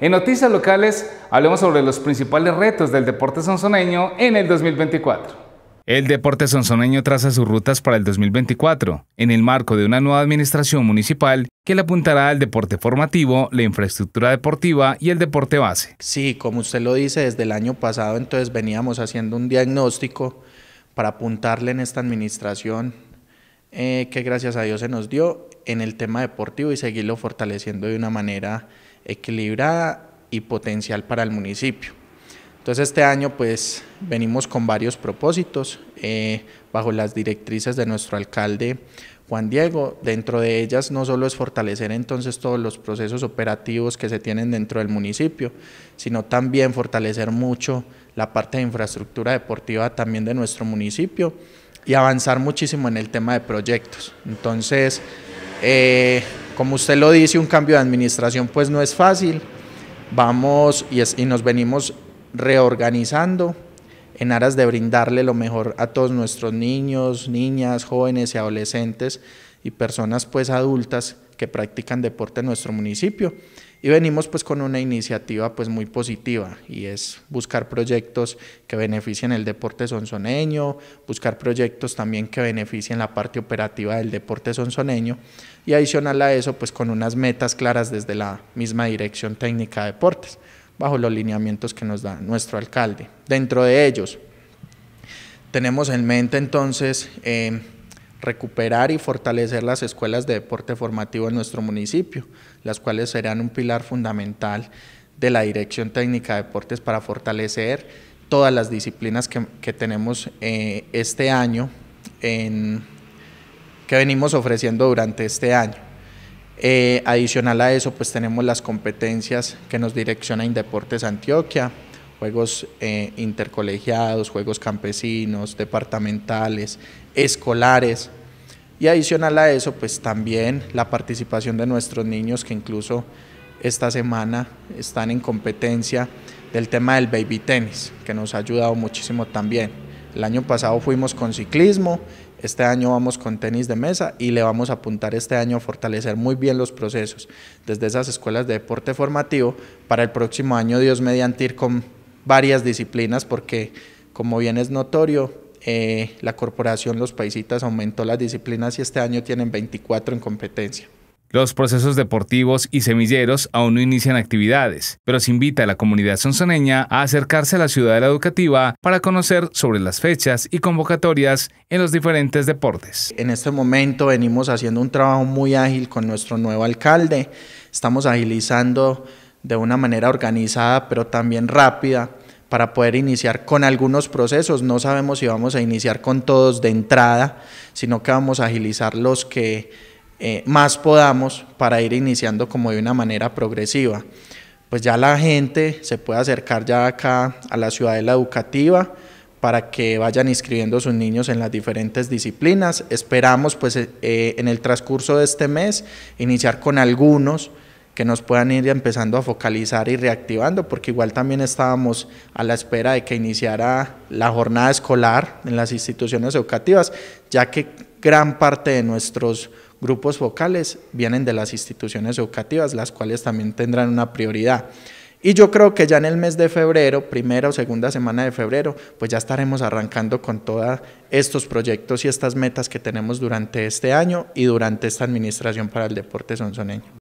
En noticias locales, hablemos sobre los principales retos del deporte sonzoneño en el 2024. El deporte sonzoneño traza sus rutas para el 2024, en el marco de una nueva administración municipal que le apuntará al deporte formativo, la infraestructura deportiva y el deporte base. Sí, como usted lo dice, desde el año pasado entonces veníamos haciendo un diagnóstico para apuntarle en esta administración eh, que gracias a Dios se nos dio en el tema deportivo y seguirlo fortaleciendo de una manera equilibrada y potencial para el municipio. Entonces este año pues venimos con varios propósitos eh, bajo las directrices de nuestro alcalde Juan Diego. Dentro de ellas no solo es fortalecer entonces todos los procesos operativos que se tienen dentro del municipio, sino también fortalecer mucho la parte de infraestructura deportiva también de nuestro municipio y avanzar muchísimo en el tema de proyectos. Entonces, eh, como usted lo dice, un cambio de administración pues no es fácil. Vamos y, es, y nos venimos reorganizando en aras de brindarle lo mejor a todos nuestros niños, niñas, jóvenes y adolescentes y personas pues adultas que practican deporte en nuestro municipio. Y venimos pues con una iniciativa pues muy positiva y es buscar proyectos que beneficien el deporte sonsoneño, buscar proyectos también que beneficien la parte operativa del deporte sonsoneño y adicional a eso pues con unas metas claras desde la misma dirección técnica de deportes bajo los lineamientos que nos da nuestro alcalde. Dentro de ellos, tenemos en mente entonces eh, recuperar y fortalecer las escuelas de deporte formativo en nuestro municipio, las cuales serán un pilar fundamental de la Dirección Técnica de Deportes para fortalecer todas las disciplinas que, tenemos eh, este año, que venimos ofreciendo durante este año. Eh, adicional a eso, pues tenemos las competencias que nos direcciona Indeportes Antioquia, juegos eh, intercolegiados, juegos campesinos, departamentales, escolares. Y adicional a eso, pues también la participación de nuestros niños que incluso esta semana están en competencia del tema del baby tenis, que nos ha ayudado muchísimo también. El año pasado fuimos con ciclismo, este año vamos con tenis de mesa y le vamos a apuntar este año a fortalecer muy bien los procesos desde esas escuelas de deporte formativo para el próximo año, Dios mediante ir con varias disciplinas porque como bien es notorio, eh, la corporación Los Paisitas aumentó las disciplinas y este año tienen 24 en competencia. Los procesos deportivos y semilleros aún no inician actividades, pero se invita a la comunidad sonsoneña a acercarse a la ciudad de la educativa para conocer sobre las fechas y convocatorias en los diferentes deportes. En este momento venimos haciendo un trabajo muy ágil con nuestro nuevo alcalde, estamos agilizando de una manera organizada pero también rápida para poder iniciar con algunos procesos. No sabemos si vamos a iniciar con todos de entrada, sino que vamos a agilizar los que eh, más podamos para ir iniciando como de una manera progresiva. Pues ya la gente se puede acercar ya acá a la la educativa para que vayan inscribiendo sus niños en las diferentes disciplinas. Esperamos pues eh, eh, en el transcurso de este mes iniciar con algunos que nos puedan ir empezando a focalizar y reactivando, porque igual también estábamos a la espera de que iniciara la jornada escolar en las instituciones educativas, ya que gran parte de nuestros grupos focales vienen de las instituciones educativas, las cuales también tendrán una prioridad. Y yo creo que ya en el mes de febrero, primera o segunda semana de febrero, pues ya estaremos arrancando con todos estos proyectos y estas metas que tenemos durante este año y durante esta administración para el deporte sonsoneño.